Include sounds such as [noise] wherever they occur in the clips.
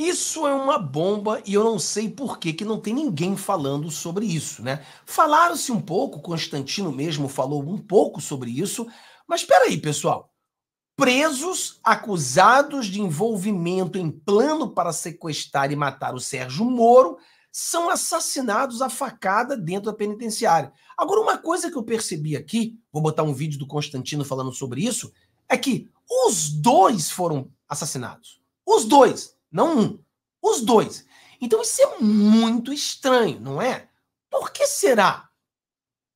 Isso é uma bomba e eu não sei por que, que não tem ninguém falando sobre isso, né? Falaram-se um pouco, Constantino mesmo falou um pouco sobre isso, mas peraí, pessoal. Presos acusados de envolvimento em plano para sequestrar e matar o Sérgio Moro são assassinados a facada dentro da penitenciária. Agora, uma coisa que eu percebi aqui, vou botar um vídeo do Constantino falando sobre isso, é que os dois foram assassinados. Os dois não um, os dois. Então isso é muito estranho, não é? Por que será?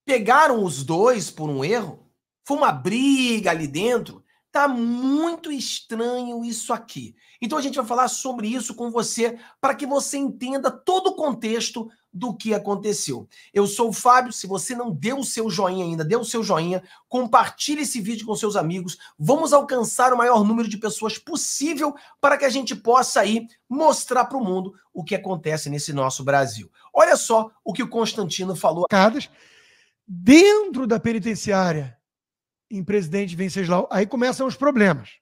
Pegaram os dois por um erro? Foi uma briga ali dentro? Tá muito estranho isso aqui. Então a gente vai falar sobre isso com você para que você entenda todo o contexto do que aconteceu. Eu sou o Fábio, se você não deu o seu joinha ainda, dê o seu joinha, compartilhe esse vídeo com seus amigos. Vamos alcançar o maior número de pessoas possível para que a gente possa aí mostrar para o mundo o que acontece nesse nosso Brasil. Olha só o que o Constantino falou. Dentro da penitenciária em Presidente Venceslau. Aí começam os problemas.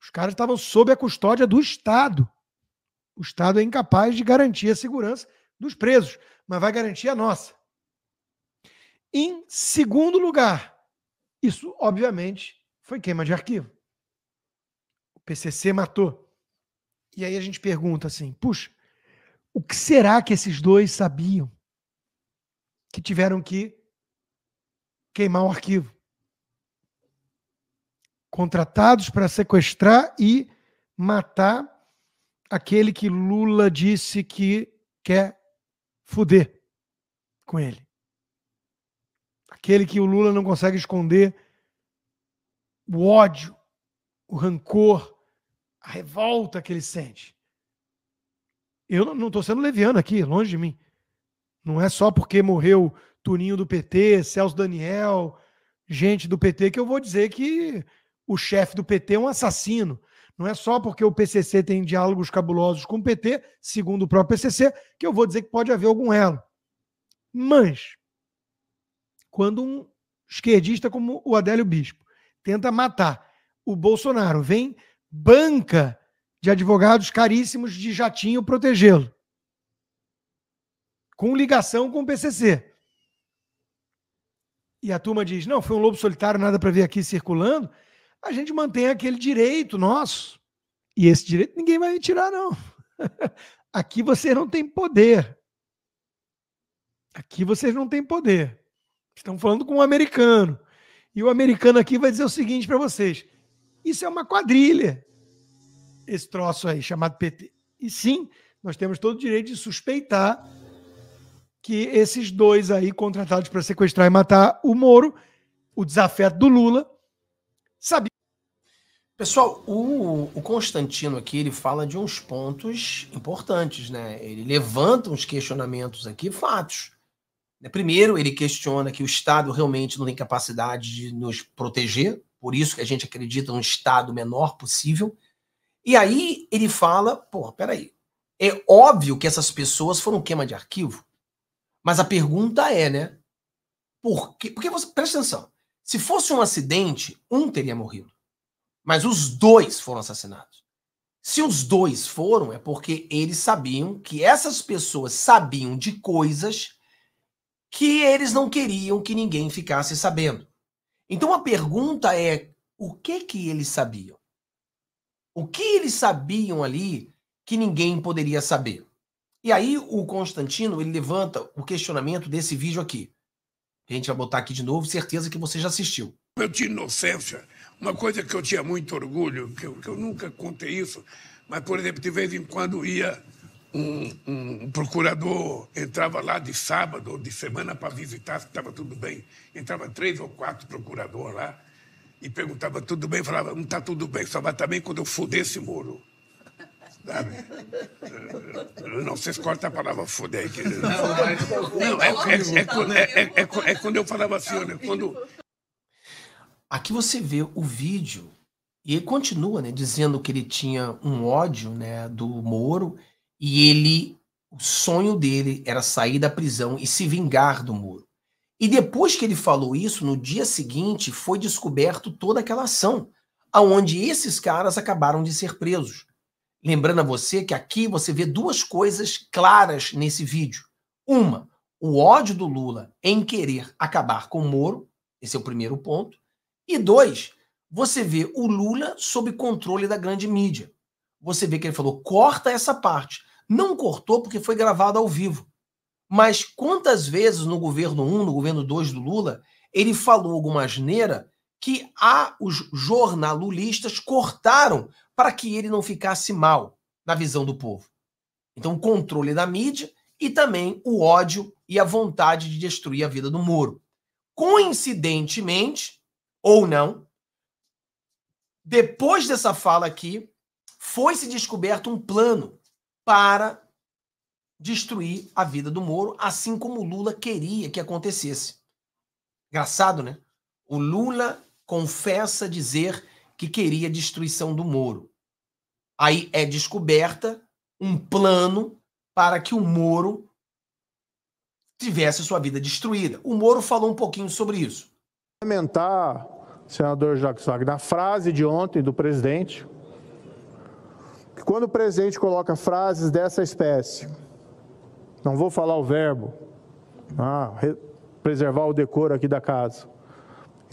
Os caras estavam sob a custódia do Estado. O Estado é incapaz de garantir a segurança dos presos, mas vai garantir a nossa. Em segundo lugar, isso obviamente foi queima de arquivo. O PCC matou. E aí a gente pergunta assim: puxa, o que será que esses dois sabiam que tiveram que queimar o arquivo? contratados para sequestrar e matar aquele que Lula disse que quer fuder com ele. Aquele que o Lula não consegue esconder o ódio, o rancor, a revolta que ele sente. Eu não estou sendo leviano aqui, longe de mim. Não é só porque morreu Tuninho do PT, Celso Daniel, gente do PT, que eu vou dizer que o chefe do PT é um assassino. Não é só porque o PCC tem diálogos cabulosos com o PT, segundo o próprio PCC, que eu vou dizer que pode haver algum elo. Mas, quando um esquerdista como o Adélio Bispo tenta matar o Bolsonaro, vem banca de advogados caríssimos de jatinho protegê-lo, com ligação com o PCC. E a turma diz: não, foi um lobo solitário, nada para ver aqui circulando a gente mantém aquele direito nosso. E esse direito ninguém vai me tirar, não. [laughs] Aqui você não tem poder. Aqui vocês não têm poder. Estão falando com um americano. E o americano aqui vai dizer o seguinte para vocês: isso é uma quadrilha, esse troço aí chamado PT. E sim, nós temos todo o direito de suspeitar que esses dois aí contratados para sequestrar e matar o Moro, o desafeto do Lula, Sabia. Pessoal, o, o, Constantino aqui ele fala de uns pontos importantes, né? Ele levanta uns questionamentos aqui, fatos. Né? Primeiro, ele questiona que o Estado realmente não tem capacidade de nos proteger, por isso que a gente acredita num Estado menor possível. E aí ele fala, pô, peraí, é óbvio que essas pessoas foram queima de arquivo, mas a pergunta é, né? Por que, porque você, presta atenção, se fosse um acidente, um teria morrido. Mas os dois foram assassinados. Se os dois foram, é porque eles sabiam que essas pessoas sabiam de coisas que eles não queriam que ninguém ficasse sabendo. Então a pergunta é: o que que eles sabiam? O que eles sabiam ali que ninguém poderia saber? E aí o Constantino ele levanta o questionamento desse vídeo aqui a gente vai botar aqui de novo, certeza que você já assistiu. Eu tinha inocência, uma coisa que eu tinha muito orgulho, que eu, que eu nunca contei isso, mas, por exemplo, de vez em quando ia um, um, procurador entrava lá de sábado ou de semana para visitar se estava tudo bem. Entrava três ou quatro procuradores lá e perguntava tudo bem, falava, não está tudo bem, só vai também tá quando eu fuder esse muro. Sabe? Não, vocês cortam a palavra foda aí. Não, é, é, é, quando eu falava assim, olha, quando. Aqui você vê o vídeo, e ele continua né, dizendo que ele tinha um ódio né, do Moro, e ele. O sonho dele era sair da prisão e se vingar do Moro. E depois que ele falou isso, no dia seguinte foi descoberto toda aquela ação, aonde esses caras acabaram de ser presos. Lembrando a você que aqui você vê duas coisas claras nesse vídeo. Uma, o ódio do Lula em querer acabar com o Moro, esse é o primeiro ponto. E dois, você vê o Lula sob controle da grande mídia. Você vê que ele falou: corta essa parte. Não cortou porque foi gravado ao vivo. Mas quantas vezes no governo 1, no governo 2 do Lula, ele falou alguma asneira que a, os jornalulistas cortaram para que ele não ficasse mal na visão do povo. Então, o controle da mídia e também o ódio e a vontade de destruir a vida do Moro. Coincidentemente, ou não, depois dessa fala aqui, foi se descoberto um plano para destruir a vida do Moro, assim como Lula queria que acontecesse. Engraçado, né? O Lula confessa dizer que queria a destruição do Moro. Aí é descoberta um plano para que o Moro tivesse sua vida destruída. O Moro falou um pouquinho sobre isso. Lamentar, senador Jacques Wagner, a frase de ontem do presidente, que quando o presidente coloca frases dessa espécie, não vou falar o verbo, ah, preservar o decoro aqui da casa.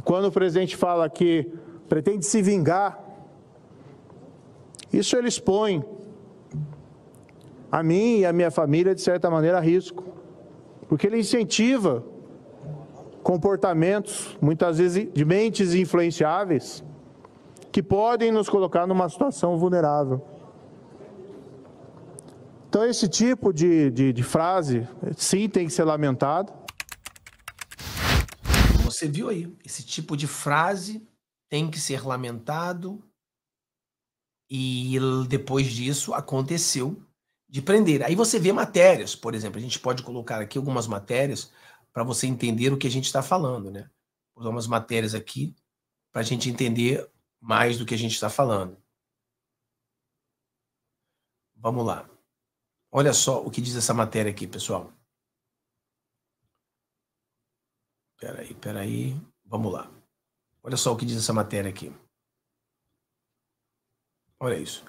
Quando o presidente fala que pretende se vingar. Isso ele expõe a mim e a minha família, de certa maneira, a risco, porque ele incentiva comportamentos, muitas vezes de mentes influenciáveis, que podem nos colocar numa situação vulnerável. Então, esse tipo de, de, de frase, sim, tem que ser lamentado. Você viu aí, esse tipo de frase tem que ser lamentado, e depois disso aconteceu de prender. Aí você vê matérias, por exemplo, a gente pode colocar aqui algumas matérias para você entender o que a gente está falando, né? Vou umas matérias aqui para a gente entender mais do que a gente está falando. Vamos lá. Olha só o que diz essa matéria aqui, pessoal. Peraí, peraí. Vamos lá. Olha só o que diz essa matéria aqui. Olha isso.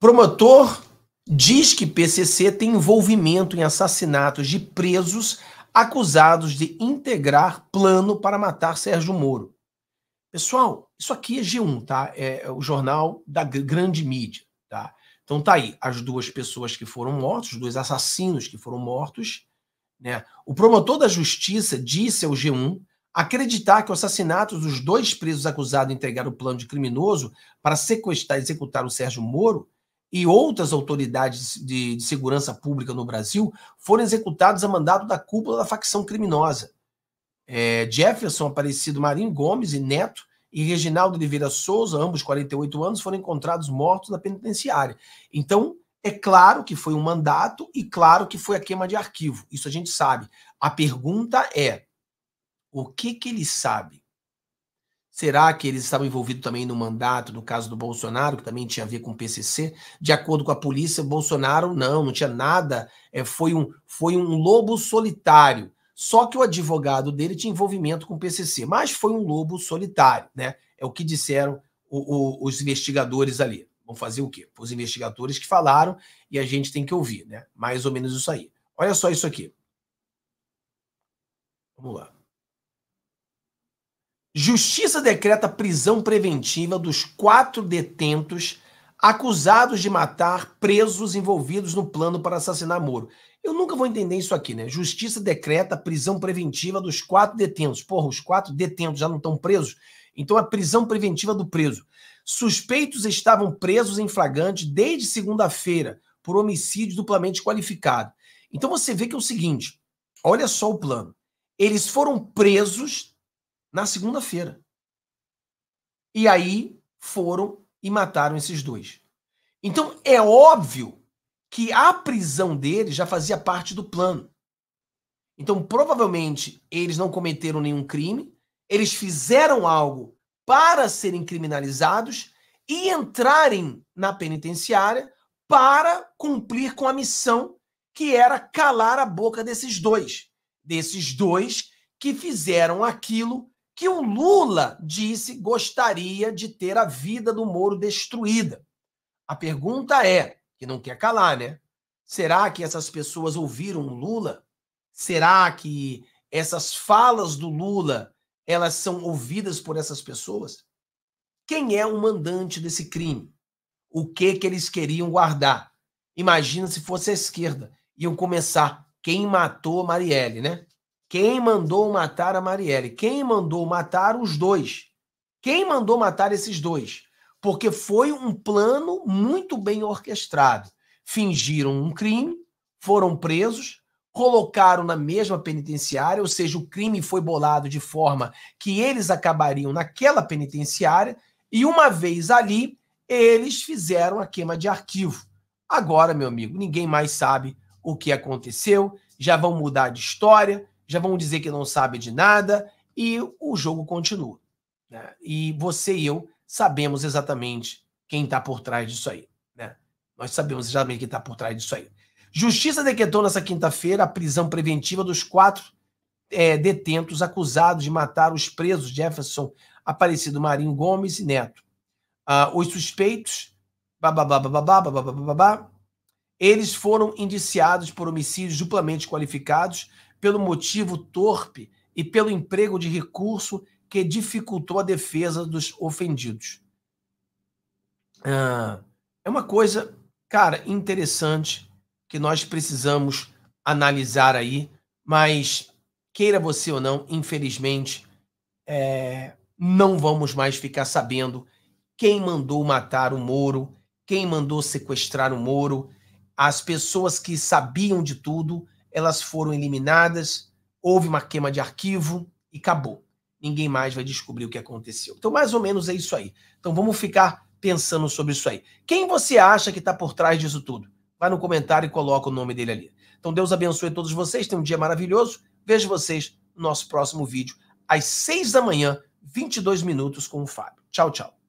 Promotor diz que PCC tem envolvimento em assassinatos de presos acusados de integrar plano para matar Sérgio Moro. Pessoal, isso aqui é G1, tá? É, é o jornal da grande mídia, tá? Então tá aí as duas pessoas que foram mortas, os dois assassinos que foram mortos, né? O promotor da justiça disse ao G1 Acreditar que o assassinato dos dois presos acusados de entregar o plano de criminoso para sequestrar e executar o Sérgio Moro e outras autoridades de, de segurança pública no Brasil foram executados a mandato da cúpula da facção criminosa. É, Jefferson Aparecido Marinho Gomes e Neto e Reginaldo Oliveira Souza, ambos 48 anos, foram encontrados mortos na penitenciária. Então, é claro que foi um mandato e claro que foi a queima de arquivo. Isso a gente sabe. A pergunta é: o que que ele sabe? Será que eles estavam envolvidos também no mandato, no caso do Bolsonaro, que também tinha a ver com o PCC? De acordo com a polícia, Bolsonaro não, não tinha nada, é, foi, um, foi um lobo solitário. Só que o advogado dele tinha envolvimento com o PCC, mas foi um lobo solitário, né? É o que disseram o, o, os investigadores ali. Vão fazer o quê? Os investigadores que falaram e a gente tem que ouvir, né? Mais ou menos isso aí. Olha só isso aqui. Vamos lá. Justiça decreta prisão preventiva dos quatro detentos acusados de matar presos envolvidos no plano para assassinar Moro. Eu nunca vou entender isso aqui, né? Justiça decreta prisão preventiva dos quatro detentos. Porra, os quatro detentos já não estão presos? Então é prisão preventiva do preso. Suspeitos estavam presos em flagrante desde segunda-feira por homicídio duplamente qualificado. Então você vê que é o seguinte: olha só o plano. Eles foram presos na segunda-feira. E aí foram e mataram esses dois. Então é óbvio que a prisão deles já fazia parte do plano. Então provavelmente eles não cometeram nenhum crime, eles fizeram algo para serem criminalizados e entrarem na penitenciária para cumprir com a missão que era calar a boca desses dois, desses dois que fizeram aquilo que o Lula disse gostaria de ter a vida do Moro destruída. A pergunta é, que não quer calar, né? Será que essas pessoas ouviram o Lula? Será que essas falas do Lula, elas são ouvidas por essas pessoas? Quem é o mandante desse crime? O que que eles queriam guardar? Imagina se fosse a esquerda, iam começar quem matou Marielle, né? Quem mandou matar a Marielle? Quem mandou matar os dois? Quem mandou matar esses dois? Porque foi um plano muito bem orquestrado. Fingiram um crime, foram presos, colocaram na mesma penitenciária, ou seja, o crime foi bolado de forma que eles acabariam naquela penitenciária, e uma vez ali, eles fizeram a queima de arquivo. Agora, meu amigo, ninguém mais sabe o que aconteceu, já vão mudar de história, já vão dizer que não sabe de nada e o jogo continua. Né? E você e eu sabemos exatamente quem está por trás disso aí. Né? Nós sabemos exatamente quem está por trás disso aí. Justiça decretou nessa quinta-feira a prisão preventiva dos quatro é, detentos acusados de matar os presos Jefferson Aparecido Marinho Gomes e Neto. Ah, os suspeitos, eles foram indiciados por homicídios duplamente qualificados pelo motivo torpe e pelo emprego de recurso que dificultou a defesa dos ofendidos. Ah, é uma coisa, cara, interessante que nós precisamos analisar aí, mas queira você ou não, infelizmente, é, não vamos mais ficar sabendo quem mandou matar o Moro, quem mandou sequestrar o Moro, as pessoas que sabiam de tudo elas foram eliminadas, houve uma queima de arquivo e acabou. Ninguém mais vai descobrir o que aconteceu. Então, mais ou menos é isso aí. Então, vamos ficar pensando sobre isso aí. Quem você acha que está por trás disso tudo? Vai no comentário e coloca o nome dele ali. Então, Deus abençoe todos vocês. Tenham um dia maravilhoso. Vejo vocês no nosso próximo vídeo, às seis da manhã, 22 minutos com o Fábio. Tchau, tchau.